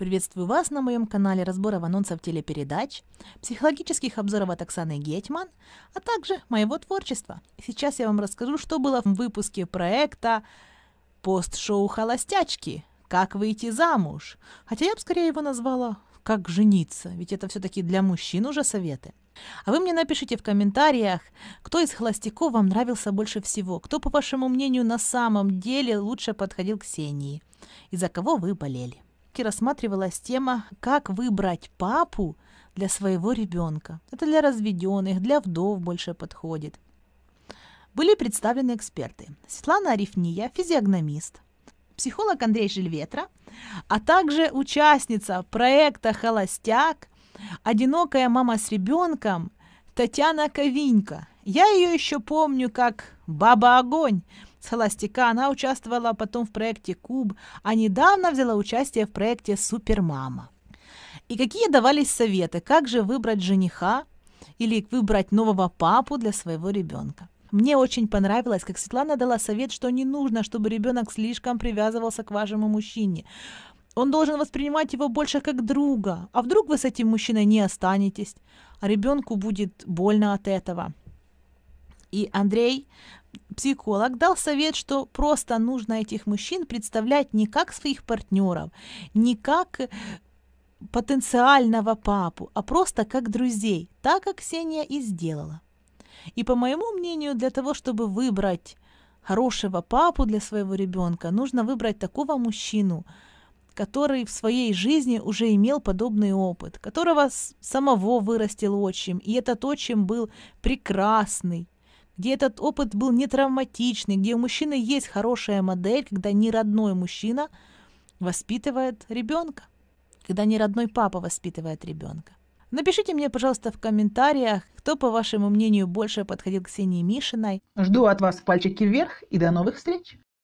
Приветствую вас на моем канале разборов анонсов телепередач, психологических обзоров от Оксаны Гетьман, а также моего творчества. Сейчас я вам расскажу, что было в выпуске проекта «Пост-шоу холостячки. Как выйти замуж?» Хотя я бы скорее его назвала «Как жениться», ведь это все-таки для мужчин уже советы. А вы мне напишите в комментариях, кто из холостяков вам нравился больше всего, кто, по вашему мнению, на самом деле лучше подходил к Ксении и за кого вы болели выставке рассматривалась тема «Как выбрать папу для своего ребенка». Это для разведенных, для вдов больше подходит. Были представлены эксперты. Светлана Арифния, физиогномист, психолог Андрей Жильветра, а также участница проекта «Холостяк», одинокая мама с ребенком Татьяна Ковинько. Я ее еще помню как «Баба Огонь». С холостяка она участвовала потом в проекте «Куб», а недавно взяла участие в проекте «Супермама». И какие давались советы, как же выбрать жениха или выбрать нового папу для своего ребенка. Мне очень понравилось, как Светлана дала совет, что не нужно, чтобы ребенок слишком привязывался к вашему мужчине. Он должен воспринимать его больше как друга. А вдруг вы с этим мужчиной не останетесь, а ребенку будет больно от этого. И Андрей, психолог, дал совет, что просто нужно этих мужчин представлять не как своих партнеров, не как э, потенциального папу, а просто как друзей, так как Ксения и сделала. И по моему мнению, для того, чтобы выбрать хорошего папу для своего ребенка, нужно выбрать такого мужчину, который в своей жизни уже имел подобный опыт, которого самого вырастил отчим, и этот отчим был прекрасный, где этот опыт был не травматичный, где у мужчины есть хорошая модель, когда не родной мужчина воспитывает ребенка, когда не родной папа воспитывает ребенка. Напишите мне, пожалуйста, в комментариях, кто, по вашему мнению, больше подходил к Ксении Мишиной. Жду от вас пальчики вверх и до новых встреч!